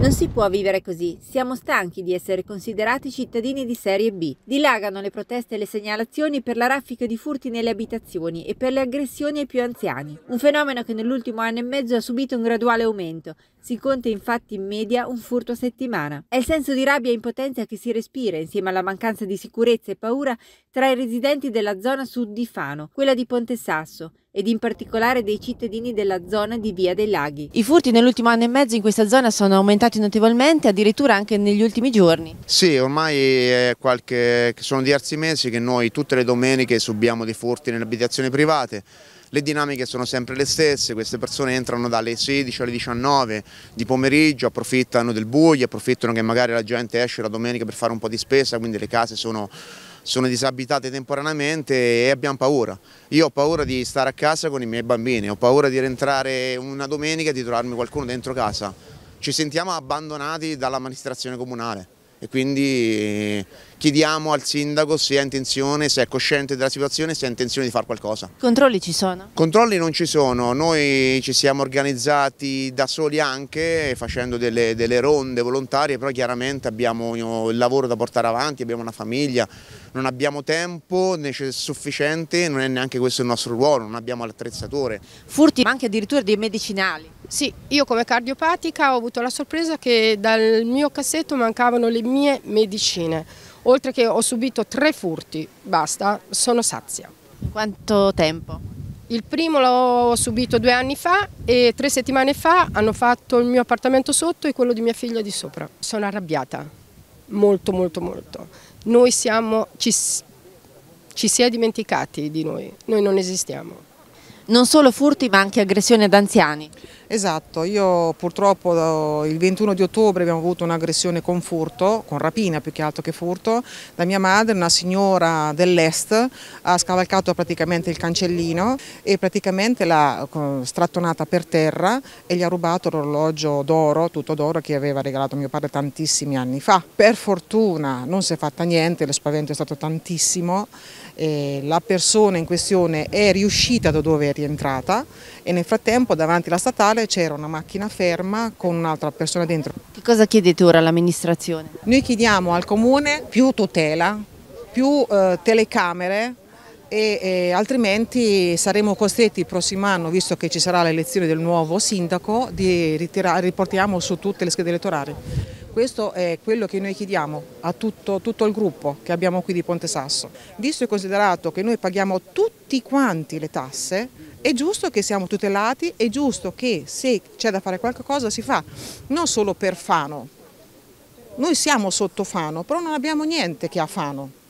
Non si può vivere così, siamo stanchi di essere considerati cittadini di serie B. Dilagano le proteste e le segnalazioni per la raffica di furti nelle abitazioni e per le aggressioni ai più anziani, un fenomeno che nell'ultimo anno e mezzo ha subito un graduale aumento, si conta infatti in media un furto a settimana. È il senso di rabbia e impotenza che si respira insieme alla mancanza di sicurezza e paura tra i residenti della zona sud di Fano, quella di Ponte Sasso, ed in particolare dei cittadini della zona di Via dei Laghi. I furti nell'ultimo anno e mezzo in questa zona sono aumentati notevolmente, addirittura anche negli ultimi giorni. Sì, ormai qualche, sono diversi mesi che noi tutte le domeniche subiamo dei furti nelle abitazioni private le dinamiche sono sempre le stesse, queste persone entrano dalle 16 alle 19 di pomeriggio, approfittano del buio, approfittano che magari la gente esce la domenica per fare un po' di spesa, quindi le case sono sono disabitate temporaneamente e abbiamo paura. Io ho paura di stare a casa con i miei bambini, ho paura di rientrare una domenica e di trovarmi qualcuno dentro casa. Ci sentiamo abbandonati dall'amministrazione comunale e quindi eh, chiediamo al sindaco se ha intenzione, se è cosciente della situazione, se ha intenzione di fare qualcosa. Controlli ci sono? Controlli non ci sono, noi ci siamo organizzati da soli anche facendo delle, delle ronde volontarie, però chiaramente abbiamo eh, il lavoro da portare avanti, abbiamo una famiglia, non abbiamo tempo sufficiente, non è neanche questo il nostro ruolo, non abbiamo l'attrezzature. Furti anche addirittura dei medicinali? Sì, io come cardiopatica ho avuto la sorpresa che dal mio cassetto mancavano le mie mie medicine. Oltre che ho subito tre furti, basta, sono sazia. quanto tempo? Il primo l'ho subito due anni fa e tre settimane fa hanno fatto il mio appartamento sotto e quello di mia figlia di sopra. Sono arrabbiata, molto molto molto. Noi siamo, ci, ci si è dimenticati di noi, noi non esistiamo. Non solo furti ma anche aggressioni ad anziani. Esatto, io purtroppo eh, il 21 di ottobre abbiamo avuto un'aggressione con furto, con rapina più che altro che furto, da mia madre, una signora dell'est, ha scavalcato praticamente il cancellino e praticamente l'ha eh, strattonata per terra e gli ha rubato l'orologio d'oro, tutto d'oro che aveva regalato mio padre tantissimi anni fa. Per fortuna non si è fatta niente, lo spavento è stato tantissimo, la persona in questione è riuscita da dove è rientrata e nel frattempo davanti alla statale circolare c'era una macchina ferma con un'altra persona dentro. Che cosa chiedete ora all'amministrazione? Noi chiediamo al comune più tutela, più eh, telecamere e, e altrimenti saremo costretti il prossimo anno, visto che ci sarà l'elezione del nuovo sindaco, di ritirare, riportiamo su tutte le schede elettorali. Questo è quello che noi chiediamo a tutto, tutto, il gruppo che abbiamo qui di Ponte Sasso. Visto e considerato che noi paghiamo tutti quanti le tasse, è giusto che siamo tutelati, è giusto che se c'è da fare qualcosa si fa, non solo per Fano. Noi siamo sotto Fano, però non abbiamo niente che ha Fano.